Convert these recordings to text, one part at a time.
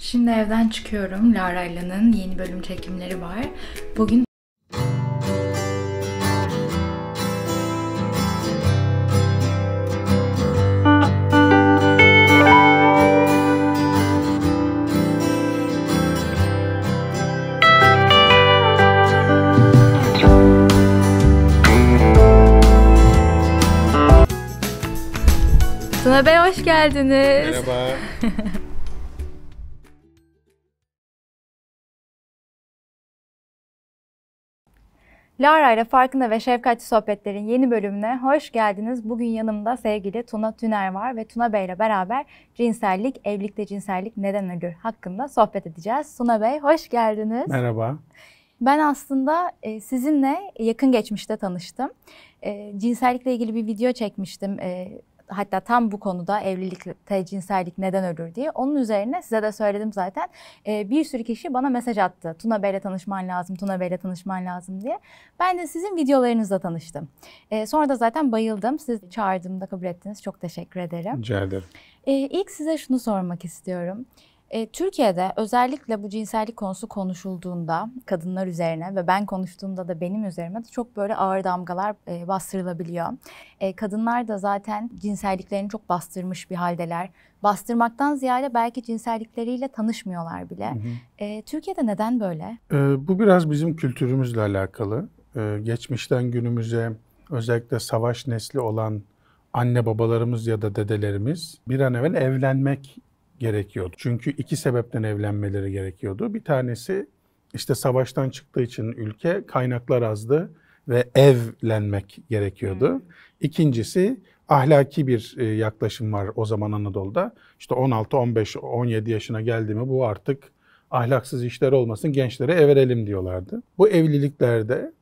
Şimdi evden çıkıyorum. Lara Lara'yla'nın yeni bölüm çekimleri var. Bugün Sana Bey hoş geldiniz. Merhaba. Lara ile Farkında ve Şefkatli Sohbetler'in yeni bölümüne hoş geldiniz. Bugün yanımda sevgili Tuna Tüner var ve Tuna Bey ile beraber cinsellik, evlilikte cinsellik neden ölür hakkında sohbet edeceğiz. Tuna Bey hoş geldiniz. Merhaba. Ben aslında e, sizinle yakın geçmişte tanıştım. E, cinsellikle ilgili bir video çekmiştim e, hatta tam bu konuda evlilikte cinsellik neden ölür diye. Onun üzerine size de söyledim zaten. E, bir sürü kişi bana mesaj attı. Tuna Bey'le tanışman lazım, Tuna Bey'le tanışman lazım diye. Ben de sizin videolarınızla tanıştım. E, sonra da zaten bayıldım. Siz çağırdığımda kabul ettiniz. Çok teşekkür ederim. Rica ederim. E, ilk size şunu sormak istiyorum. E, Türkiye'de özellikle bu cinsellik konusu konuşulduğunda kadınlar üzerine ve ben konuştuğumda da benim üzerime de çok böyle ağır damgalar e, bastırılabiliyor. E, kadınlar da zaten cinselliklerini çok bastırmış bir haldeler. Bastırmaktan ziyade belki cinsellikleriyle tanışmıyorlar bile. Hı hı. E, Türkiye'de neden böyle? E, bu biraz bizim kültürümüzle alakalı. E, geçmişten günümüze özellikle savaş nesli olan anne babalarımız ya da dedelerimiz bir an evvel evlenmek gerekiyordu. Çünkü iki sebepten evlenmeleri gerekiyordu. Bir tanesi işte savaştan çıktığı için ülke kaynaklar azdı ve evlenmek gerekiyordu. Hmm. İkincisi ahlaki bir e, yaklaşım var o zaman Anadolu'da. İşte 16, 15, 17 yaşına geldi mi bu artık ahlaksız işler olmasın gençlere everelim diyorlardı. Bu evliliklerde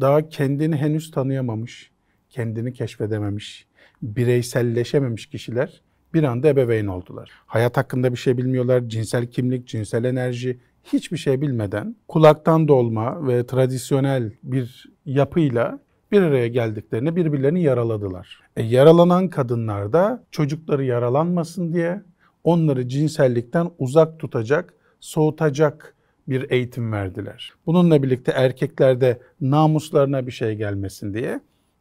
daha kendini henüz tanıyamamış, kendini keşfedememiş, bireyselleşememiş kişiler bir anda ebeveyn oldular. Hayat hakkında bir şey bilmiyorlar, cinsel kimlik, cinsel enerji hiçbir şey bilmeden kulaktan dolma ve tradisyonel bir yapıyla bir araya geldiklerine birbirlerini yaraladılar. E, yaralanan kadınlar da çocukları yaralanmasın diye onları cinsellikten uzak tutacak, soğutacak bir eğitim verdiler. Bununla birlikte erkeklerde namuslarına bir şey gelmesin diye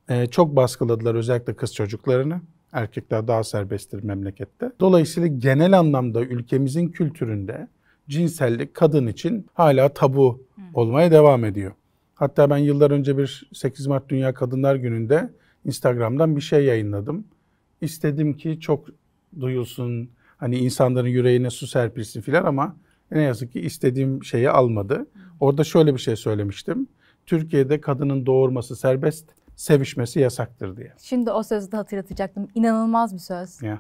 e, çok baskıladılar özellikle kız çocuklarını. Erkekler daha serbesttir memlekette. Dolayısıyla genel anlamda ülkemizin kültüründe cinsellik kadın için hala tabu hmm. olmaya devam ediyor. Hatta ben yıllar önce bir 8 Mart Dünya Kadınlar Günü'nde Instagram'dan bir şey yayınladım. İstedim ki çok duyulsun, hani insanların yüreğine su serpilsin filan ama ne yazık ki istediğim şeyi almadı. Hmm. Orada şöyle bir şey söylemiştim. Türkiye'de kadının doğurması serbest sevişmesi yasaktır diye. Şimdi o sözü de hatırlatacaktım. İnanılmaz bir söz. Ya.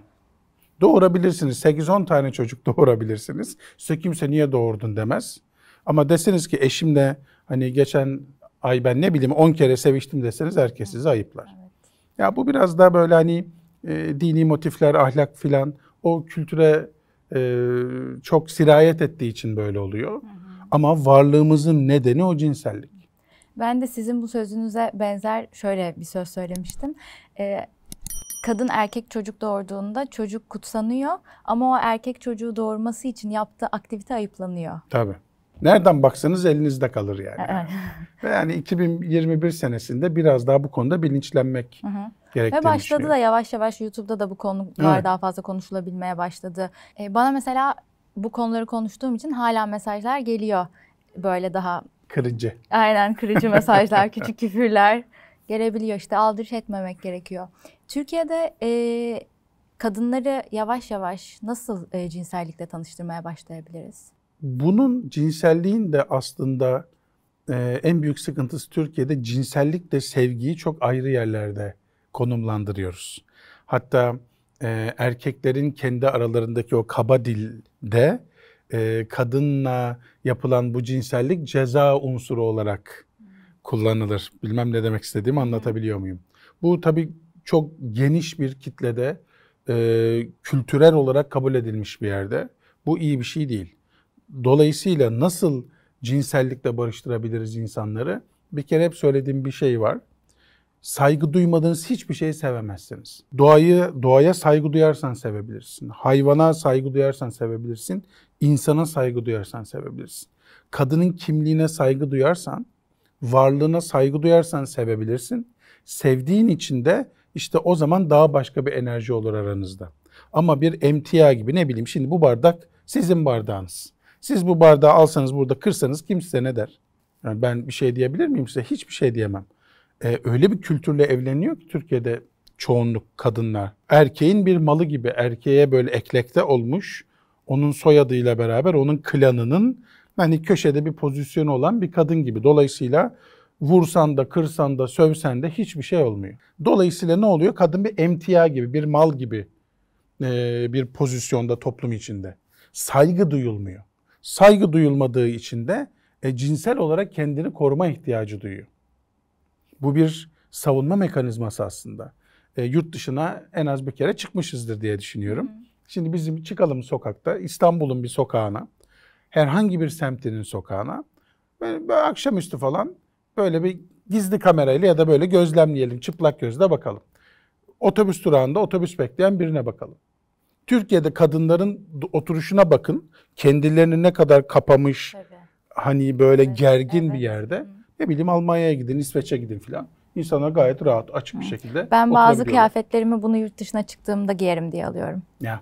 Doğurabilirsiniz. 8-10 tane çocuk doğurabilirsiniz. Size kimse niye doğurdun demez. Ama deseniz ki eşimle hani geçen ay ben ne bileyim 10 kere seviştim deseniz herkes sizi ayıplar. Evet. Ya bu biraz da böyle hani e, dini motifler, ahlak filan o kültüre e, çok sirayet ettiği için böyle oluyor. Hı hı. Ama varlığımızın nedeni o cinsellik. Ben de sizin bu sözünüze benzer şöyle bir söz söylemiştim. Ee, kadın erkek çocuk doğurduğunda çocuk kutsanıyor ama o erkek çocuğu doğurması için yaptığı aktivite ayıplanıyor. Tabii. Nereden baksanız elinizde kalır yani. Ve yani 2021 senesinde biraz daha bu konuda bilinçlenmek gerektiğini Ve başladı da yavaş yavaş YouTube'da da bu konular evet. daha fazla konuşulabilmeye başladı. Ee, bana mesela bu konuları konuştuğum için hala mesajlar geliyor. Böyle daha Kırıcı. Aynen kırıcı mesajlar, küçük küfürler gelebiliyor. İşte aldırış etmemek gerekiyor. Türkiye'de e, kadınları yavaş yavaş nasıl e, cinsellikle tanıştırmaya başlayabiliriz? Bunun cinselliğin de aslında e, en büyük sıkıntısı Türkiye'de cinsellikle sevgiyi çok ayrı yerlerde konumlandırıyoruz. Hatta e, erkeklerin kendi aralarındaki o kaba dilde e, kadınla yapılan bu cinsellik ceza unsuru olarak hmm. kullanılır. Bilmem ne demek istediğimi anlatabiliyor muyum? Bu tabii çok geniş bir kitlede e, kültürel olarak kabul edilmiş bir yerde. Bu iyi bir şey değil. Dolayısıyla nasıl cinsellikle barıştırabiliriz insanları? Bir kere hep söylediğim bir şey var. Saygı duymadığınız hiçbir şeyi sevemezsiniz. Doğayı, doğaya saygı duyarsan sevebilirsin. Hayvana saygı duyarsan sevebilirsin insana saygı duyarsan sevebilirsin. Kadının kimliğine saygı duyarsan, varlığına saygı duyarsan sevebilirsin. Sevdiğin için de işte o zaman daha başka bir enerji olur aranızda. Ama bir emtia gibi ne bileyim şimdi bu bardak sizin bardağınız. Siz bu bardağı alsanız burada kırsanız kim size ne der? Yani ben bir şey diyebilir miyim size? Hiçbir şey diyemem. Ee, öyle bir kültürle evleniyor ki Türkiye'de çoğunluk kadınlar. Erkeğin bir malı gibi erkeğe böyle eklekte olmuş onun soyadıyla beraber onun klanının hani köşede bir pozisyonu olan bir kadın gibi. Dolayısıyla vursan da kırsan da sövsen de hiçbir şey olmuyor. Dolayısıyla ne oluyor? Kadın bir emtia gibi, bir mal gibi e, bir pozisyonda toplum içinde. Saygı duyulmuyor. Saygı duyulmadığı için de e, cinsel olarak kendini koruma ihtiyacı duyuyor. Bu bir savunma mekanizması aslında. E, yurt dışına en az bir kere çıkmışızdır diye düşünüyorum. Hı. Şimdi bizim çıkalım sokakta İstanbul'un bir sokağına, herhangi bir semtinin sokağına böyle, böyle akşamüstü falan böyle bir gizli kamerayla ya da böyle gözlemleyelim, çıplak gözle bakalım. Otobüs durağında otobüs bekleyen birine bakalım. Türkiye'de kadınların oturuşuna bakın. Kendilerini ne kadar kapamış, Tabii. hani böyle evet, gergin evet. bir yerde. Hı. Ne bileyim Almanya'ya gidin, İsveç'e gidin filan. İnsana gayet rahat, açık Hı. bir şekilde Ben bazı kıyafetlerimi bunu yurt dışına çıktığımda giyerim diye alıyorum. Ya.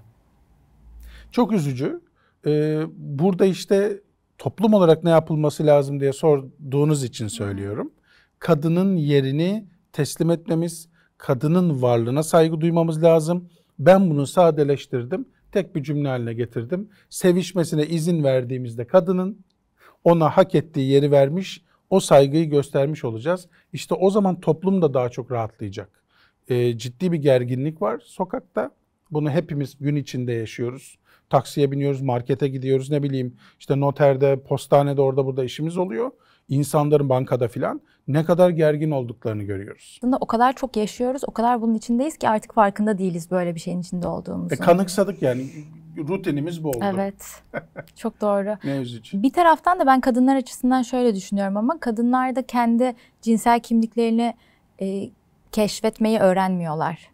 Çok üzücü. Ee, burada işte toplum olarak ne yapılması lazım diye sorduğunuz için söylüyorum. Kadının yerini teslim etmemiz, kadının varlığına saygı duymamız lazım. Ben bunu sadeleştirdim. Tek bir cümle haline getirdim. Sevişmesine izin verdiğimizde kadının ona hak ettiği yeri vermiş, o saygıyı göstermiş olacağız. İşte o zaman toplum da daha çok rahatlayacak. Ee, ciddi bir gerginlik var sokakta. Bunu hepimiz gün içinde yaşıyoruz. Taksiye biniyoruz, markete gidiyoruz ne bileyim işte noterde, postanede orada burada işimiz oluyor. İnsanların bankada filan ne kadar gergin olduklarını görüyoruz. Aslında o kadar çok yaşıyoruz, o kadar bunun içindeyiz ki artık farkında değiliz böyle bir şeyin içinde olduğumuzu. E, kanıksadık yani rutinimiz bu oldu. Evet. Çok doğru. ne üzücü. Bir taraftan da ben kadınlar açısından şöyle düşünüyorum ama kadınlar da kendi cinsel kimliklerini e, keşfetmeyi öğrenmiyorlar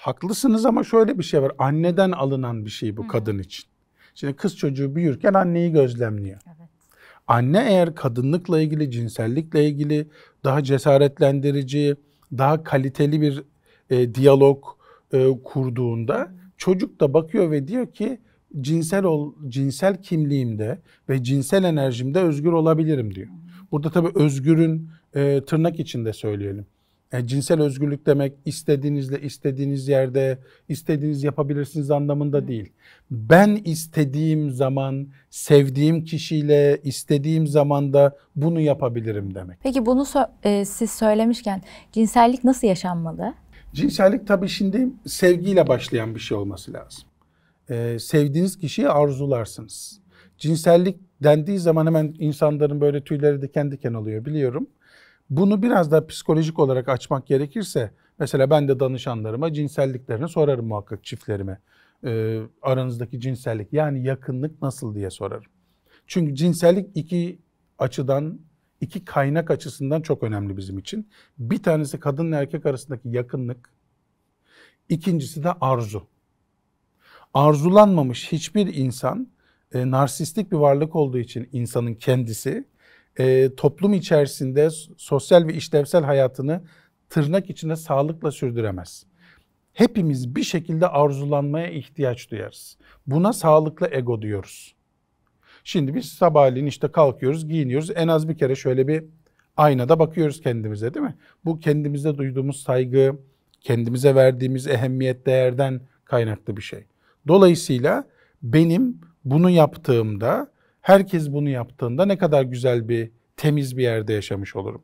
haklısınız ama şöyle bir şey var. Anneden alınan bir şey bu Hı. kadın için. Şimdi kız çocuğu büyürken anneyi gözlemliyor. Evet. Anne eğer kadınlıkla ilgili, cinsellikle ilgili daha cesaretlendirici, daha kaliteli bir e, diyalog e, kurduğunda Hı. çocuk da bakıyor ve diyor ki cinsel ol, cinsel kimliğimde ve cinsel enerjimde özgür olabilirim diyor. Burada tabii özgürün e, tırnak içinde söyleyelim yani e, cinsel özgürlük demek istediğinizle istediğiniz yerde istediğiniz yapabilirsiniz anlamında değil. Ben istediğim zaman sevdiğim kişiyle istediğim zamanda bunu yapabilirim demek. Peki bunu so- e, siz söylemişken cinsellik nasıl yaşanmalı? Cinsellik tabii şimdi sevgiyle başlayan bir şey olması lazım. Ee, sevdiğiniz kişiyi arzularsınız. Cinsellik dendiği zaman hemen insanların böyle tüyleri diken diken oluyor biliyorum. Bunu biraz daha psikolojik olarak açmak gerekirse mesela ben de danışanlarıma cinselliklerini sorarım muhakkak çiftlerime. E, aranızdaki cinsellik yani yakınlık nasıl diye sorarım. Çünkü cinsellik iki açıdan iki kaynak açısından çok önemli bizim için. Bir tanesi kadınla erkek arasındaki yakınlık. İkincisi de arzu. Arzulanmamış hiçbir insan e, narsistik bir varlık olduğu için insanın kendisi e, toplum içerisinde sosyal ve işlevsel hayatını tırnak içinde sağlıkla sürdüremez. Hepimiz bir şekilde arzulanmaya ihtiyaç duyarız. Buna sağlıklı ego diyoruz. Şimdi biz sabahleyin işte kalkıyoruz, giyiniyoruz. En az bir kere şöyle bir aynada bakıyoruz kendimize değil mi? Bu kendimize duyduğumuz saygı, kendimize verdiğimiz ehemmiyet değerden kaynaklı bir şey. Dolayısıyla benim bunu yaptığımda herkes bunu yaptığında ne kadar güzel bir temiz bir yerde yaşamış olurum.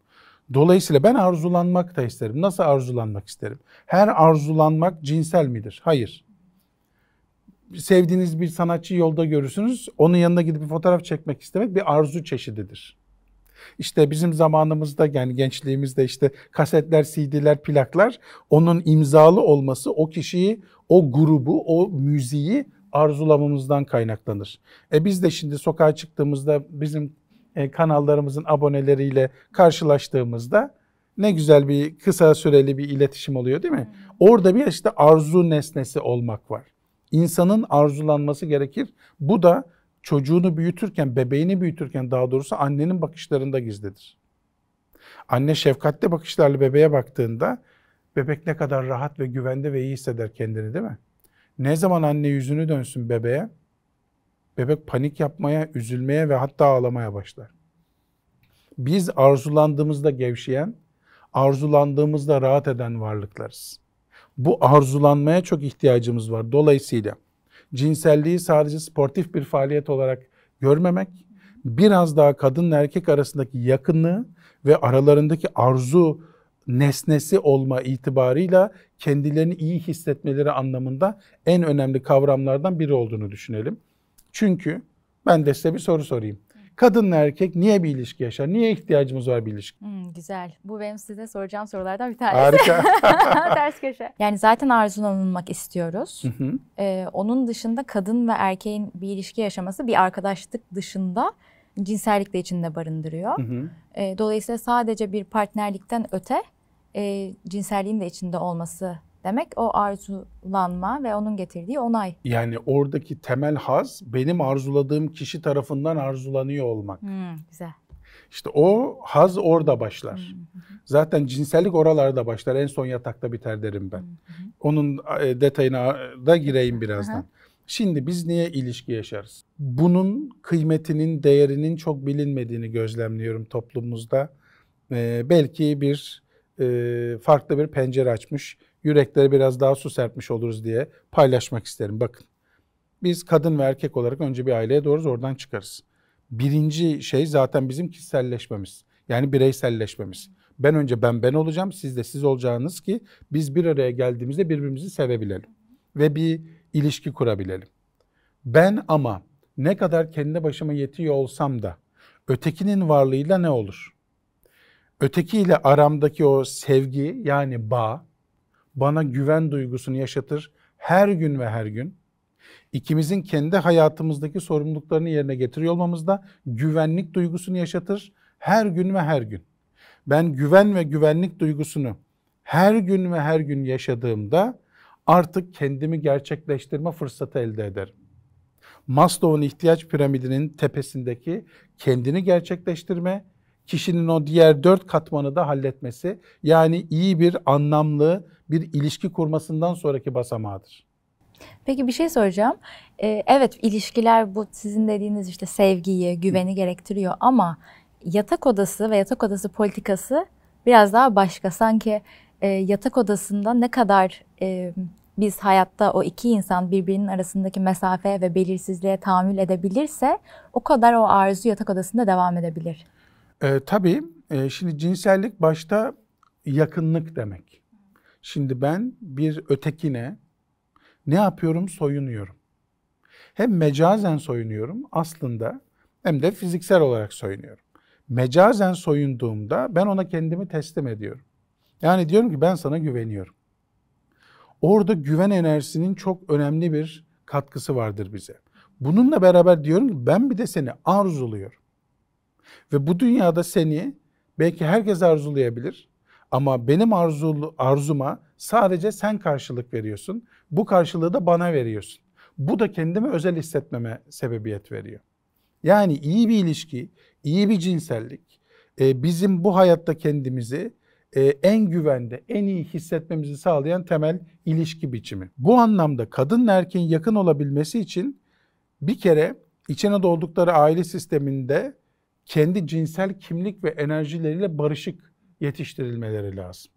Dolayısıyla ben arzulanmak da isterim. Nasıl arzulanmak isterim? Her arzulanmak cinsel midir? Hayır. Sevdiğiniz bir sanatçı yolda görürsünüz. Onun yanına gidip bir fotoğraf çekmek istemek bir arzu çeşididir. İşte bizim zamanımızda yani gençliğimizde işte kasetler, CD'ler, plaklar onun imzalı olması o kişiyi, o grubu, o müziği arzulamamızdan kaynaklanır. E biz de şimdi sokağa çıktığımızda bizim e, kanallarımızın aboneleriyle karşılaştığımızda ne güzel bir kısa süreli bir iletişim oluyor değil mi? Orada bir işte arzu nesnesi olmak var. İnsanın arzulanması gerekir. Bu da çocuğunu büyütürken, bebeğini büyütürken daha doğrusu annenin bakışlarında gizlidir. Anne şefkatli bakışlarla bebeğe baktığında bebek ne kadar rahat ve güvende ve iyi hisseder kendini değil mi? Ne zaman anne yüzünü dönsün bebeğe, bebek panik yapmaya, üzülmeye ve hatta ağlamaya başlar. Biz arzulandığımızda gevşeyen, arzulandığımızda rahat eden varlıklarız. Bu arzulanmaya çok ihtiyacımız var. Dolayısıyla cinselliği sadece sportif bir faaliyet olarak görmemek, biraz daha kadın erkek arasındaki yakınlığı ve aralarındaki arzu nesnesi olma itibarıyla kendilerini iyi hissetmeleri anlamında en önemli kavramlardan biri olduğunu düşünelim. Çünkü ben de size bir soru sorayım. Kadınla erkek niye bir ilişki yaşar? Niye ihtiyacımız var bir ilişki? Hmm, güzel. Bu benim size soracağım sorulardan bir tanesi. Harika. Ters köşe. Yani zaten arzulanılmak istiyoruz. Ee, onun dışında kadın ve erkeğin bir ilişki yaşaması bir arkadaşlık dışında cinsellik de içinde barındırıyor. Hı hı. Ee, dolayısıyla sadece bir partnerlikten öte e, cinselliğin de içinde olması demek o arzulanma ve onun getirdiği onay. Yani oradaki temel haz benim arzuladığım kişi tarafından arzulanıyor olmak. Hmm, güzel. İşte o haz orada başlar. Hmm, Zaten cinsellik oralarda başlar. En son yatakta biter derim ben. Hmm, onun e, detayına da gireyim birazdan. Şimdi biz niye ilişki yaşarız? Bunun kıymetinin, değerinin çok bilinmediğini gözlemliyorum toplumumuzda. Ee, belki bir e, farklı bir pencere açmış. Yüreklere biraz daha su serpmiş oluruz diye paylaşmak isterim. Bakın biz kadın ve erkek olarak önce bir aileye doğruz, oradan çıkarız. Birinci şey zaten bizim kişiselleşmemiz. Yani bireyselleşmemiz. Ben önce ben ben olacağım, siz de siz olacağınız ki biz bir araya geldiğimizde birbirimizi sevebilelim. Ve bir ilişki kurabilelim. Ben ama ne kadar kendi başıma yetiyor olsam da ötekinin varlığıyla ne olur? ötekiyle aramdaki o sevgi yani bağ bana güven duygusunu yaşatır her gün ve her gün. İkimizin kendi hayatımızdaki sorumluluklarını yerine getiriyor olmamızda güvenlik duygusunu yaşatır her gün ve her gün. Ben güven ve güvenlik duygusunu her gün ve her gün yaşadığımda artık kendimi gerçekleştirme fırsatı elde ederim. Maslow'un ihtiyaç piramidinin tepesindeki kendini gerçekleştirme kişinin o diğer dört katmanı da halletmesi yani iyi bir anlamlı bir ilişki kurmasından sonraki basamağıdır. Peki bir şey soracağım. Ee, evet ilişkiler bu sizin dediğiniz işte sevgiyi, güveni gerektiriyor ama yatak odası ve yatak odası politikası biraz daha başka. Sanki e, yatak odasında ne kadar e, biz hayatta o iki insan birbirinin arasındaki mesafe ve belirsizliğe tahammül edebilirse o kadar o arzu yatak odasında devam edebilir. E, tabii e, şimdi cinsellik başta yakınlık demek. Şimdi ben bir ötekine ne yapıyorum? Soyunuyorum. Hem mecazen soyunuyorum aslında hem de fiziksel olarak soyunuyorum. Mecazen soyunduğumda ben ona kendimi teslim ediyorum. Yani diyorum ki ben sana güveniyorum. Orada güven enerjisinin çok önemli bir katkısı vardır bize. Bununla beraber diyorum ki ben bir de seni arzuluyorum. Ve bu dünyada seni belki herkes arzulayabilir ama benim arzulu, arzuma sadece sen karşılık veriyorsun. Bu karşılığı da bana veriyorsun. Bu da kendimi özel hissetmeme sebebiyet veriyor. Yani iyi bir ilişki, iyi bir cinsellik e, bizim bu hayatta kendimizi e, en güvende, en iyi hissetmemizi sağlayan temel ilişki biçimi. Bu anlamda kadın erkeğin yakın olabilmesi için bir kere içine doldukları aile sisteminde kendi cinsel kimlik ve enerjileriyle barışık yetiştirilmeleri lazım.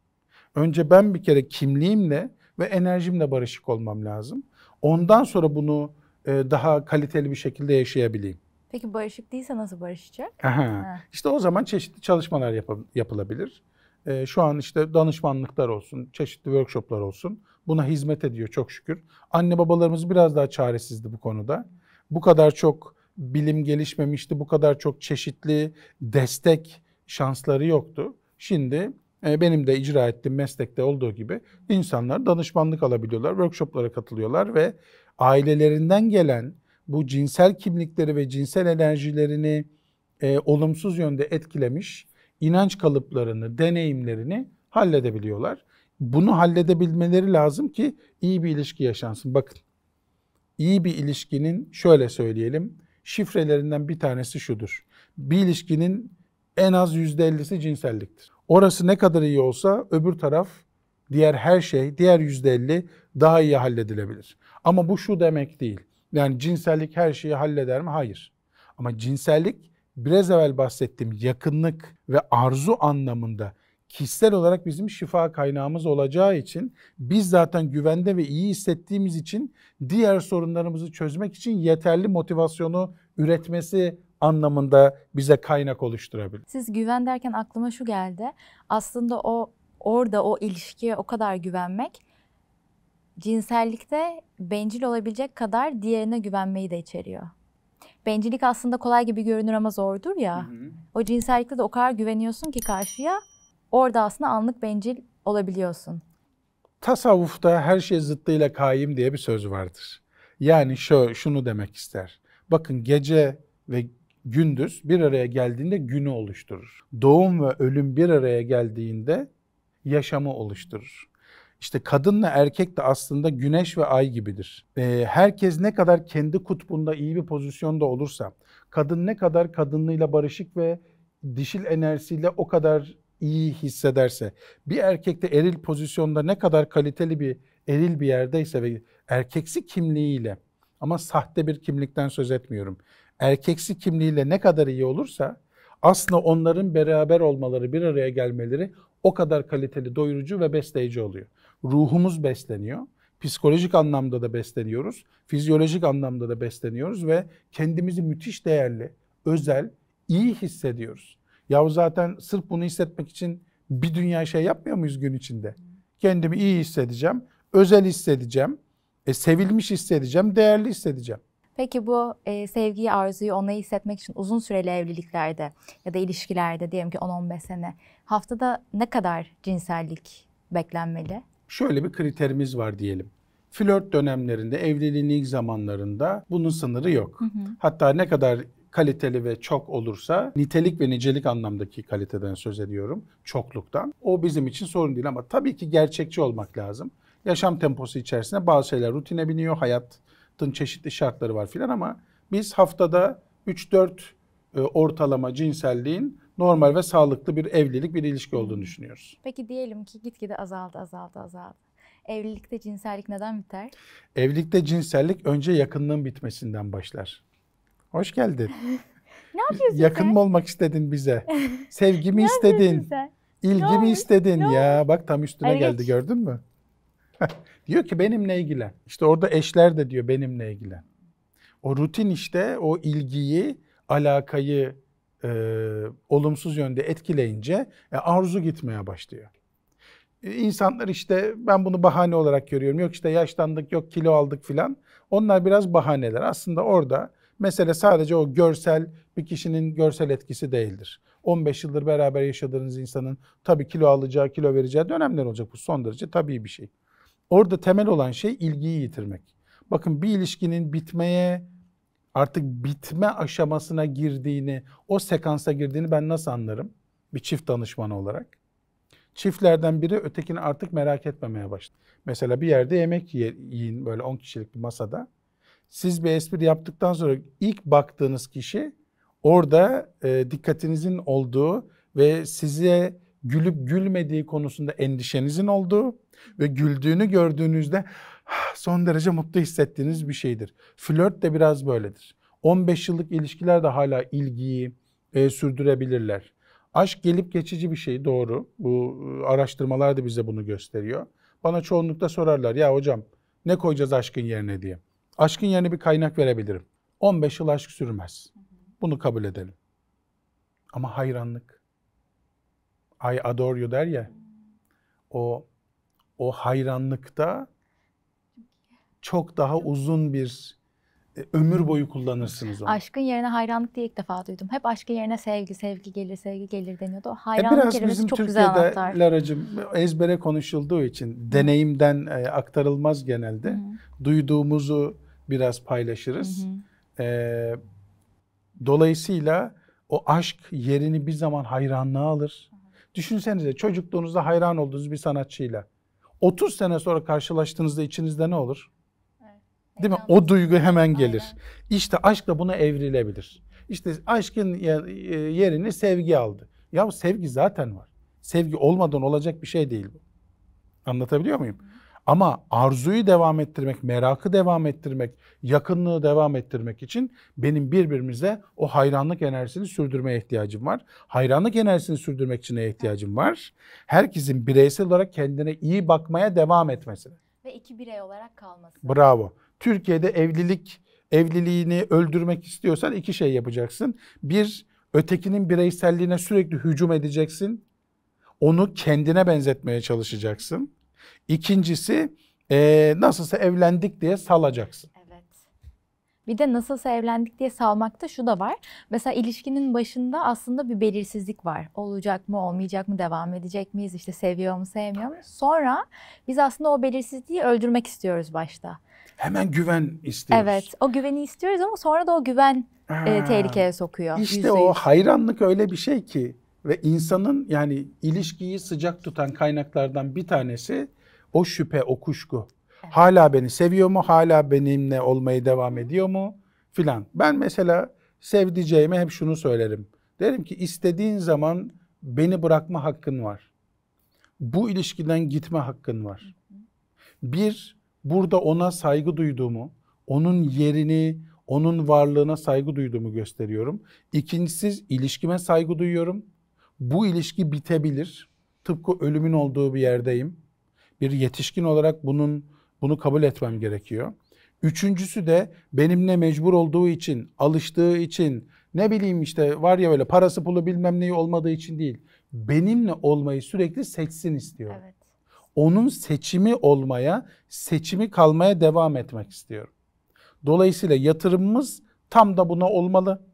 Önce ben bir kere kimliğimle ve enerjimle barışık olmam lazım. Ondan sonra bunu e, daha kaliteli bir şekilde yaşayabileyim. Peki barışık değilse nasıl barışacak? Aha. Ha. İşte o zaman çeşitli çalışmalar yap yapılabilir. Ee, şu an işte danışmanlıklar olsun, çeşitli workshoplar olsun. Buna hizmet ediyor çok şükür. Anne babalarımız biraz daha çaresizdi bu konuda. Bu kadar çok bilim gelişmemişti. Bu kadar çok çeşitli destek şansları yoktu. Şimdi e, benim de icra ettiğim meslekte olduğu gibi insanlar danışmanlık alabiliyorlar, workshoplara katılıyorlar ve ailelerinden gelen bu cinsel kimlikleri ve cinsel enerjilerini e, olumsuz yönde etkilemiş inanç kalıplarını, deneyimlerini halledebiliyorlar. Bunu halledebilmeleri lazım ki iyi bir ilişki yaşansın. Bakın iyi bir ilişkinin şöyle söyleyelim şifrelerinden bir tanesi şudur. Bir ilişkinin en az yüzde %50'si cinselliktir. Orası ne kadar iyi olsa öbür taraf diğer her şey, diğer yüzde elli daha iyi halledilebilir. Ama bu şu demek değil. Yani cinsellik her şeyi halleder mi? Hayır. Ama cinsellik biraz evvel bahsettiğim yakınlık ve arzu anlamında kişisel olarak bizim şifa kaynağımız olacağı için biz zaten güvende ve iyi hissettiğimiz için diğer sorunlarımızı çözmek için yeterli motivasyonu üretmesi anlamında bize kaynak oluşturabilir. Siz güven derken aklıma şu geldi. Aslında o orada o ilişkiye o kadar güvenmek cinsellikte bencil olabilecek kadar diğerine güvenmeyi de içeriyor. Bencillik aslında kolay gibi görünür ama zordur ya. Hı hı. O cinsellikte de o kadar güveniyorsun ki karşıya Orada aslında anlık bencil olabiliyorsun. Tasavvufta her şey zıttıyla kaim diye bir söz vardır. Yani şu, şunu demek ister. Bakın gece ve gündüz bir araya geldiğinde günü oluşturur. Doğum ve ölüm bir araya geldiğinde yaşamı oluşturur. İşte kadınla erkek de aslında güneş ve ay gibidir. Ee, herkes ne kadar kendi kutbunda iyi bir pozisyonda olursa, kadın ne kadar kadınlığıyla barışık ve dişil enerjisiyle o kadar iyi hissederse, bir erkekte eril pozisyonda ne kadar kaliteli bir eril bir yerdeyse ve erkeksi kimliğiyle ama sahte bir kimlikten söz etmiyorum. Erkeksi kimliğiyle ne kadar iyi olursa aslında onların beraber olmaları, bir araya gelmeleri o kadar kaliteli, doyurucu ve besleyici oluyor. Ruhumuz besleniyor. Psikolojik anlamda da besleniyoruz. Fizyolojik anlamda da besleniyoruz ve kendimizi müthiş değerli, özel, iyi hissediyoruz. Yahu zaten sırf bunu hissetmek için bir dünya şey yapmıyor muyuz gün içinde? Kendimi iyi hissedeceğim, özel hissedeceğim, e, sevilmiş hissedeceğim, değerli hissedeceğim. Peki bu e, sevgiyi, arzuyu, onayı hissetmek için uzun süreli evliliklerde ya da ilişkilerde diyelim ki 10-15 sene haftada ne kadar cinsellik beklenmeli? Şöyle bir kriterimiz var diyelim. Flört dönemlerinde, evliliğin ilk zamanlarında bunun sınırı yok. Hı hı. Hatta ne kadar kaliteli ve çok olursa nitelik ve nicelik anlamdaki kaliteden söz ediyorum. Çokluktan. O bizim için sorun değil ama tabii ki gerçekçi olmak lazım. Yaşam temposu içerisinde bazı şeyler rutine biniyor. Hayatın çeşitli şartları var filan ama biz haftada 3-4 e, ortalama cinselliğin normal ve sağlıklı bir evlilik, bir ilişki olduğunu düşünüyoruz. Peki diyelim ki gitgide azaldı, azaldı, azaldı. Evlilikte cinsellik neden biter? Evlilikte cinsellik önce yakınlığın bitmesinden başlar. Hoş geldin. ne yapıyorsun Yakın sen? mı olmak istedin bize? Sevgimi istedin. Sen? İlgimi istedin ya. Bak tam üstüne Hayır, geldi gördün mü? diyor ki benimle ilgilen. İşte orada eşler de diyor benimle ilgilen. O rutin işte o ilgiyi, alakayı e, olumsuz yönde etkileyince e, arzu gitmeye başlıyor. E, insanlar işte ben bunu bahane olarak görüyorum. Yok işte yaşlandık, yok kilo aldık filan. Onlar biraz bahaneler. Aslında orada Mesele sadece o görsel, bir kişinin görsel etkisi değildir. 15 yıldır beraber yaşadığınız insanın tabii kilo alacağı, kilo vereceği dönemler olacak. Bu son derece tabii bir şey. Orada temel olan şey ilgiyi yitirmek. Bakın bir ilişkinin bitmeye, artık bitme aşamasına girdiğini, o sekansa girdiğini ben nasıl anlarım? Bir çift danışman olarak. Çiftlerden biri ötekini artık merak etmemeye başladı. Mesela bir yerde yemek yiyin böyle 10 kişilik bir masada siz bir espri yaptıktan sonra ilk baktığınız kişi orada e, dikkatinizin olduğu ve size gülüp gülmediği konusunda endişenizin olduğu ve güldüğünü gördüğünüzde ah, son derece mutlu hissettiğiniz bir şeydir. Flört de biraz böyledir. 15 yıllık ilişkiler de hala ilgiyi e, sürdürebilirler. Aşk gelip geçici bir şey doğru. Bu e, araştırmalar da bize bunu gösteriyor. Bana çoğunlukla sorarlar ya hocam ne koyacağız aşkın yerine diye. Aşkın yerine bir kaynak verebilirim. 15 yıl aşk sürmez. Bunu kabul edelim. Ama hayranlık. I adore you der ya. O o hayranlıkta çok daha uzun bir e, ömür boyu kullanırsınız onu. Aşkın yerine hayranlık diye ilk defa duydum. Hep aşkın yerine sevgi, sevgi gelir, sevgi gelir deniyordu. O e, hayranlık e biraz kelimesi bizim çok Türkiye'de güzel anahtar. Laracığım ezbere konuşulduğu için deneyimden e, aktarılmaz genelde. Hı. Duyduğumuzu biraz paylaşırız. Hı hı. E, dolayısıyla o aşk yerini bir zaman hayranlığa alır. Düşünsenize çocukluğunuzda hayran olduğunuz bir sanatçıyla 30 sene sonra karşılaştığınızda içinizde ne olur? Değil mi? O duygu hemen gelir. İşte aşk da buna evrilebilir. İşte aşkın e, yerini sevgi aldı. Ya sevgi zaten var. Sevgi olmadan olacak bir şey değil bu. Anlatabiliyor muyum? Hı. Ama arzuyu devam ettirmek, merakı devam ettirmek, yakınlığı devam ettirmek için benim birbirimize o hayranlık enerjisini sürdürmeye ihtiyacım var. Hayranlık enerjisini sürdürmek için neye ihtiyacım var? Herkesin bireysel olarak kendine iyi bakmaya devam etmesine. Ve iki birey olarak kalması. Bravo. Türkiye'de evlilik, evliliğini öldürmek istiyorsan iki şey yapacaksın. Bir, ötekinin bireyselliğine sürekli hücum edeceksin. Onu kendine benzetmeye çalışacaksın. İkincisi e, nasılsa evlendik diye salacaksın. Bir de nasılsa evlendik diye salmakta şu da var. Mesela ilişkinin başında aslında bir belirsizlik var. Olacak mı, olmayacak mı, devam edecek miyiz, işte seviyor mu, sevmiyor mu? Sonra biz aslında o belirsizliği öldürmek istiyoruz başta. Hemen güven istiyoruz. Evet, o güveni istiyoruz ama sonra da o güven e, ha, e, tehlikeye sokuyor. İşte %100. o hayranlık öyle bir şey ki ve insanın yani ilişkiyi sıcak tutan kaynaklardan bir tanesi o şüphe, o kuşku. Hala beni seviyor mu? Hala benimle olmaya devam ediyor mu? Filan. Ben mesela sevdiceğime hep şunu söylerim. Derim ki istediğin zaman beni bırakma hakkın var. Bu ilişkiden gitme hakkın var. Bir, burada ona saygı duyduğumu, onun yerini, onun varlığına saygı duyduğumu gösteriyorum. İkincisi ilişkime saygı duyuyorum. Bu ilişki bitebilir. Tıpkı ölümün olduğu bir yerdeyim. Bir yetişkin olarak bunun bunu kabul etmem gerekiyor. Üçüncüsü de benimle mecbur olduğu için, alıştığı için, ne bileyim işte var ya böyle parası pulu bilmem neyi olmadığı için değil. Benimle olmayı sürekli seçsin istiyorum. Evet. Onun seçimi olmaya, seçimi kalmaya devam etmek istiyorum. Dolayısıyla yatırımımız tam da buna olmalı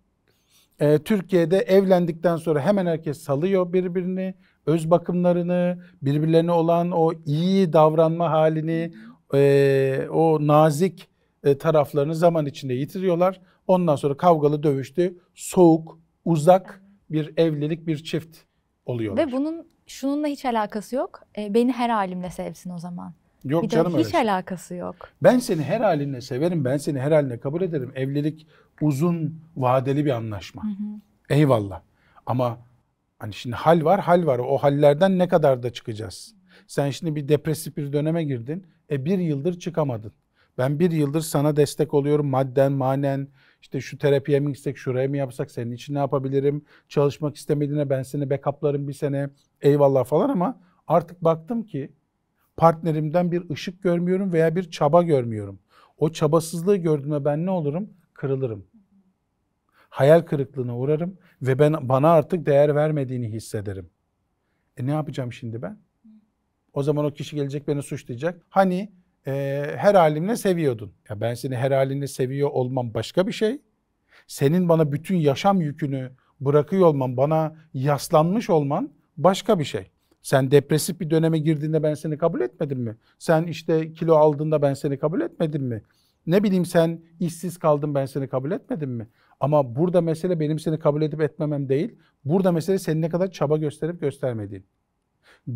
e, Türkiye'de evlendikten sonra hemen herkes salıyor birbirini, öz bakımlarını, birbirlerine olan o iyi davranma halini, e, o nazik e, taraflarını zaman içinde yitiriyorlar. Ondan sonra kavgalı dövüştü, soğuk, uzak bir evlilik, bir çift oluyor. Ve bunun şununla hiç alakası yok. E, beni her halimle sevsin o zaman. Yok bir canım de hiç öyle. Şey. alakası yok. Ben seni her halinle severim. Ben seni her haline kabul ederim. Evlilik uzun vadeli bir anlaşma. Hı hı. Eyvallah. Ama hani şimdi hal var, hal var. O hallerden ne kadar da çıkacağız? Sen şimdi bir depresif bir döneme girdin. E bir yıldır çıkamadın. Ben bir yıldır sana destek oluyorum madden, manen. İşte şu terapiye mi gitsek, şuraya mı yapsak, senin için ne yapabilirim? Çalışmak istemediğine ben seni backuplarım bir sene. Eyvallah falan ama artık baktım ki partnerimden bir ışık görmüyorum veya bir çaba görmüyorum. O çabasızlığı gördüğümde ben ne olurum? Kırılırım. Hayal kırıklığına uğrarım ve ben bana artık değer vermediğini hissederim. E ne yapacağım şimdi ben? O zaman o kişi gelecek beni suçlayacak. Hani e, her halimle seviyordun. Ya ben seni her halinle seviyor olmam başka bir şey. Senin bana bütün yaşam yükünü bırakıyor olman, bana yaslanmış olman başka bir şey. Sen depresif bir döneme girdiğinde ben seni kabul etmedim mi? Sen işte kilo aldığında ben seni kabul etmedim mi? Ne bileyim sen işsiz kaldın ben seni kabul etmedim mi? Ama burada mesele benim seni kabul edip etmemem değil. Burada mesele senin ne kadar çaba gösterip göstermediğin.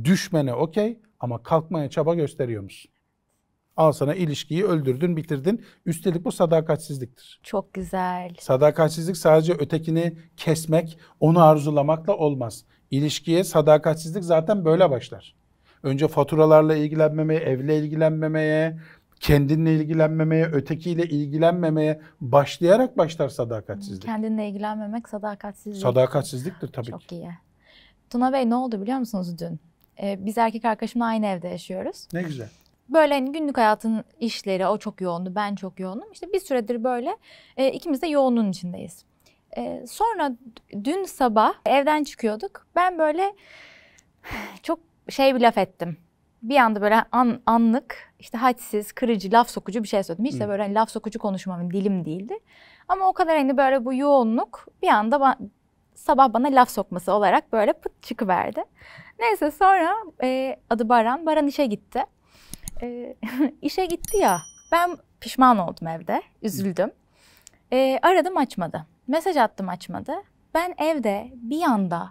Düşmene okey ama kalkmaya çaba gösteriyor musun? Al sana ilişkiyi öldürdün, bitirdin. Üstelik bu sadakatsizliktir. Çok güzel. Sadakatsizlik sadece ötekini kesmek, onu arzulamakla olmaz. İlişkiye sadakatsizlik zaten böyle başlar. Önce faturalarla ilgilenmemeye, evle ilgilenmemeye, kendinle ilgilenmemeye, ötekiyle ilgilenmemeye başlayarak başlar sadakatsizlik. Kendinle ilgilenmemek sadakatsizlik. Sadakatsizliktir tabii Çok ki. Çok iyi. Tuna Bey ne oldu biliyor musunuz dün? Ee, biz erkek arkadaşımla aynı evde yaşıyoruz. Ne güzel. Böyle hani günlük hayatın işleri o çok yoğundu, ben çok yoğundum. İşte bir süredir böyle e, ikimiz de yoğunluğun içindeyiz. Ee, sonra dün sabah evden çıkıyorduk. Ben böyle çok şey bir laf ettim. Bir anda böyle an, anlık işte hadsiz, kırıcı, laf sokucu bir şey söyledim. Hiç de böyle hani laf sokucu konuşmamın hani dilim değildi. Ama o kadar hani böyle bu yoğunluk bir anda ba- sabah bana laf sokması olarak böyle pıt çıkıverdi. Neyse sonra e, adı Baran. Baran işe gitti. E, işe gitti ya. Ben pişman oldum evde. Üzüldüm. E, aradım açmadı. Mesaj attım açmadı. Ben evde bir anda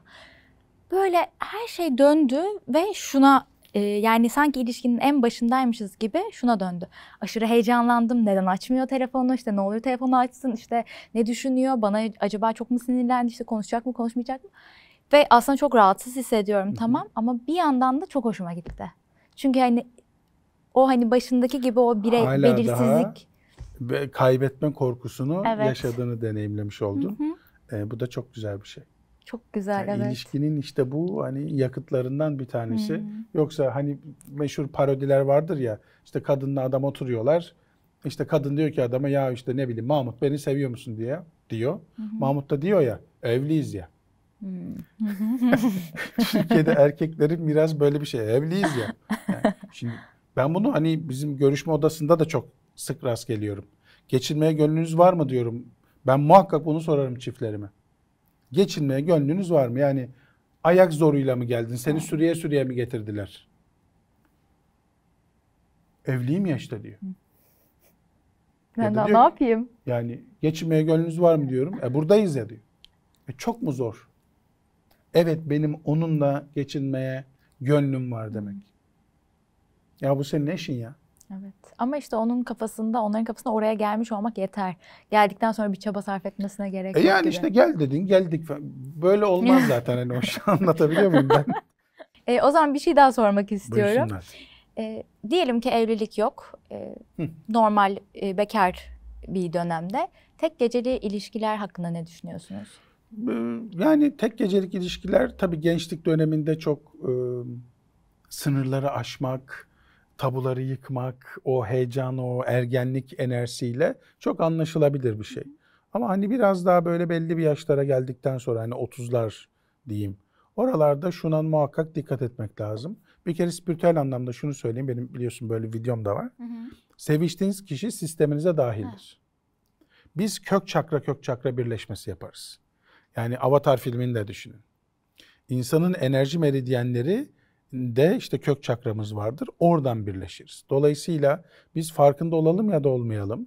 böyle her şey döndü ve şuna e, yani sanki ilişkinin en başındaymışız gibi şuna döndü. Aşırı heyecanlandım. Neden açmıyor telefonu? İşte ne oluyor telefonu açsın? İşte ne düşünüyor? Bana acaba çok mu sinirlendi? İşte konuşacak mı, konuşmayacak mı? Ve aslında çok rahatsız hissediyorum tamam ama bir yandan da çok hoşuma gitti. Çünkü hani o hani başındaki gibi o bire, Hala belirsizlik kaybetme korkusunu evet. yaşadığını deneyimlemiş oldun. Hı hı. E, bu da çok güzel bir şey. Çok güzel yani evet. İlişkinin işte bu hani yakıtlarından bir tanesi. Hmm. Yoksa hani meşhur parodiler vardır ya işte kadınla adam oturuyorlar. İşte kadın diyor ki adama ya işte ne bileyim Mahmut beni seviyor musun diye diyor. Hmm. Mahmut da diyor ya evliyiz ya. Hmm. Türkiye'de erkeklerin biraz böyle bir şey evliyiz ya. Yani şimdi ben bunu hani bizim görüşme odasında da çok sık rast geliyorum. Geçinmeye gönlünüz var mı diyorum. Ben muhakkak bunu sorarım çiftlerime. Geçinmeye gönlünüz var mı? Yani ayak zoruyla mı geldin? Seni sürüye sürüye mi getirdiler? Evliyim ya işte diyor. Ben ya da ne yapayım? Yani geçinmeye gönlünüz var mı diyorum. E buradayız ya diyor. E çok mu zor? Evet benim onunla geçinmeye gönlüm var demek. Hmm. Ya bu senin eşin ya. Evet. Ama işte onun kafasında, onların kafasında oraya gelmiş olmak yeter. Geldikten sonra bir çaba sarf etmesine gerek e yok. Yani gibi. işte gel dedin, geldik. Böyle olmaz zaten hani hoş anlatabiliyor muyum ben? E, o zaman bir şey daha sormak istiyorum. E, diyelim ki evlilik yok. E, normal e, bekar bir dönemde. Tek geceli ilişkiler hakkında ne düşünüyorsunuz? Ee, yani tek gecelik ilişkiler tabii gençlik döneminde çok e, sınırları aşmak, tabuları yıkmak, o heyecan, o ergenlik enerjisiyle çok anlaşılabilir bir şey. Ama hani biraz daha böyle belli bir yaşlara geldikten sonra hani 30'lar diyeyim. Oralarda şuna muhakkak dikkat etmek lazım. Bir kere spiritüel anlamda şunu söyleyeyim. Benim biliyorsun böyle videom da var. Hı Seviştiğiniz kişi sisteminize dahildir. Biz kök çakra kök çakra birleşmesi yaparız. Yani Avatar filmini de düşünün. İnsanın enerji meridyenleri de işte kök çakramız vardır. Oradan birleşiriz. Dolayısıyla biz farkında olalım ya da olmayalım.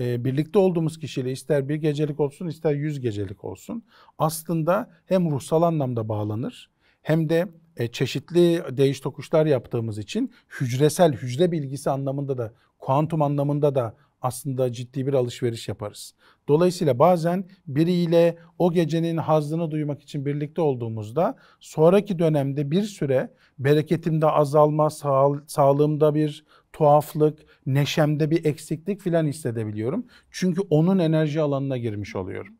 E, birlikte olduğumuz kişiyle ister bir gecelik olsun ister yüz gecelik olsun aslında hem ruhsal anlamda bağlanır hem de e, çeşitli değiş tokuşlar yaptığımız için hücresel hücre bilgisi anlamında da kuantum anlamında da aslında ciddi bir alışveriş yaparız. Dolayısıyla bazen biriyle o gecenin hazzını duymak için birlikte olduğumuzda sonraki dönemde bir süre bereketimde azalma, sağ, sağlığımda bir tuhaflık, neşemde bir eksiklik filan hissedebiliyorum. Çünkü onun enerji alanına girmiş oluyorum.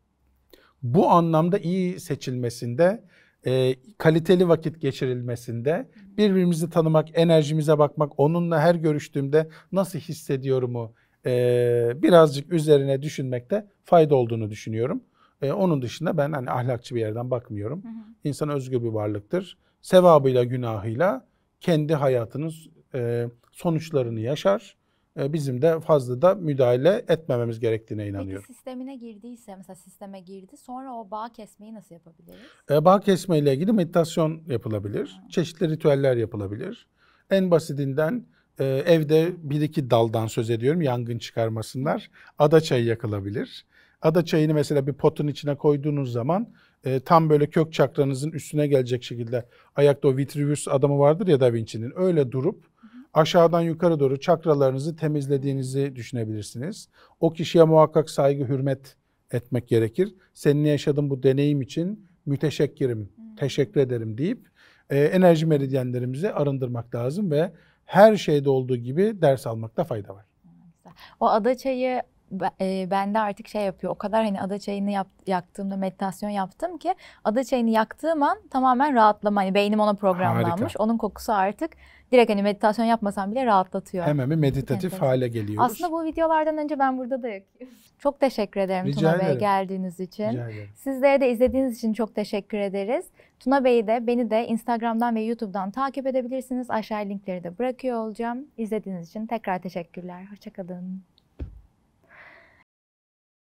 Bu anlamda iyi seçilmesinde e, kaliteli vakit geçirilmesinde birbirimizi tanımak, enerjimize bakmak, onunla her görüştüğümde nasıl hissediyorumu e, birazcık üzerine düşünmekte fayda olduğunu düşünüyorum. E, onun dışında ben hani ahlakçı bir yerden bakmıyorum. Hı hı. İnsan özgür bir varlıktır. Sevabıyla günahıyla kendi hayatının e, sonuçlarını yaşar. E, bizim de fazla da müdahale etmememiz gerektiğine inanıyorum. Peki sistemine girdiyse mesela sisteme girdi sonra o bağ kesmeyi nasıl yapabiliriz? E, bağ kesme ile ilgili meditasyon yapılabilir. Hı. Çeşitli ritüeller yapılabilir. En basitinden e, evde bir iki daldan söz ediyorum yangın çıkarmasınlar. Ada çayı yakılabilir. Ada çayını mesela bir potun içine koyduğunuz zaman e, tam böyle kök çakranızın üstüne gelecek şekilde ayakta o Vitruvius adamı vardır ya Da Vinci'nin öyle durup aşağıdan yukarı doğru çakralarınızı temizlediğinizi düşünebilirsiniz. O kişiye muhakkak saygı, hürmet etmek gerekir. Seninle yaşadığım bu deneyim için müteşekkirim, teşekkür ederim deyip e, enerji meridyenlerimizi arındırmak lazım ve her şeyde olduğu gibi ders almakta fayda var. O ada çayı e, bende artık şey yapıyor. O kadar hani ada çayını yap, yaktığımda meditasyon yaptım ki ada çayını yaktığım an tamamen rahatlama. Yani beynim ona programlanmış. Harika. Onun kokusu artık direkt hani meditasyon yapmasam bile rahatlatıyor. Hemen bir meditatif Enteresan. hale geliyor. Aslında bu videolardan önce ben burada da yapıyorum. Çok teşekkür ederim Rica Tuna Bey geldiğiniz için. Sizlere de izlediğiniz için çok teşekkür ederiz. Tuna Bey'i de beni de Instagram'dan ve YouTube'dan takip edebilirsiniz. Aşağı linkleri de bırakıyor olacağım. İzlediğiniz için tekrar teşekkürler. Hoşçakalın.